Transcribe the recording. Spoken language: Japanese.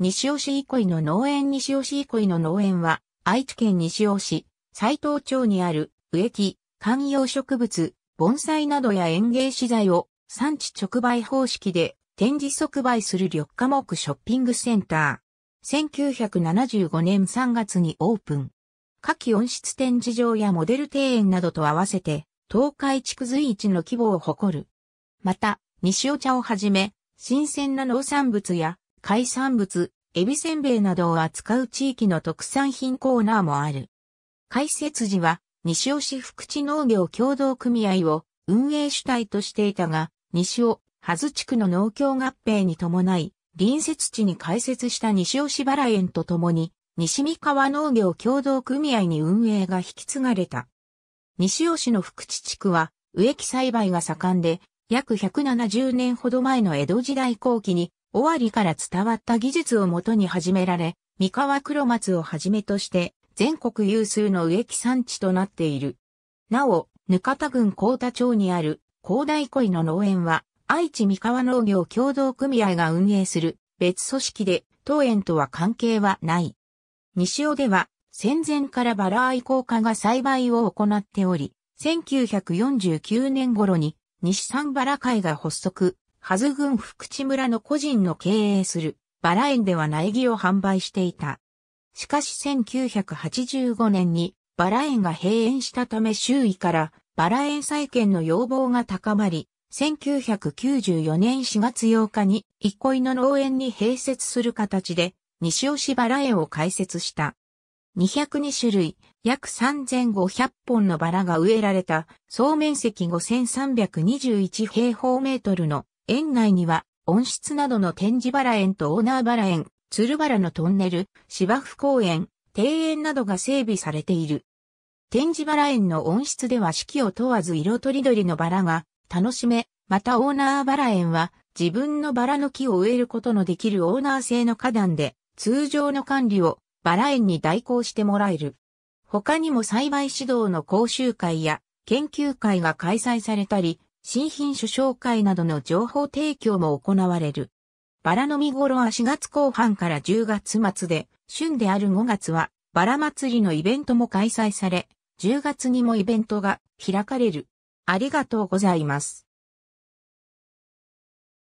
西尾市憩の農園西尾市憩の農園は、愛知県西尾市、斎藤町にある植木、観葉植物、盆栽などや園芸資材を産地直売方式で展示即売する緑化木ショッピングセンター。1975年3月にオープン。夏季温室展示場やモデル庭園などと合わせて、東海地区随一の規模を誇る。また、西尾茶をはじめ、新鮮な農産物や海産物、エビせんべいなどを扱う地域の特産品コーナーもある。開設時は、西尾市福地農業協同組合を運営主体としていたが、西尾、はず地区の農協合併に伴い、隣接地に開設した西尾市原園とともに、西三河農業協同組合に運営が引き継がれた。西尾市の福地地区は、植木栽培が盛んで、約170年ほど前の江戸時代後期に尾張から伝わった技術をもとに始められ、三河黒松をはじめとして全国有数の植木産地となっている。なお、ぬかた郡高田町にある高大恋の農園は愛知三河農業協同組合が運営する別組織で当園とは関係はない。西尾では戦前からバラ愛好家が栽培を行っており、1949年頃に西三原会が発足、ハズ郡福地村の個人の経営するバラ園では苗木を販売していた。しかし1985年にバラ園が閉園したため周囲からバラ園再建の要望が高まり、1994年4月8日に憩いの農園に併設する形で西尾市バラ園を開設した。202種類、約3500本のバラが植えられた総面積5321平方メートルの園内には、温室などの展示バラ園とオーナーバラ園、鶴原のトンネル、芝生公園、庭園などが整備されている。展示バラ園の温室では四季を問わず色とりどりのバラが楽しめ、またオーナーバラ園は自分のバラの木を植えることのできるオーナー制の花壇で通常の管理をバラ園に代行してもらえる。他にも栽培指導の講習会や研究会が開催されたり、新品種紹介などの情報提供も行われる。バラの見頃は4月後半から10月末で、旬である5月はバラ祭りのイベントも開催され、10月にもイベントが開かれる。ありがとうございます。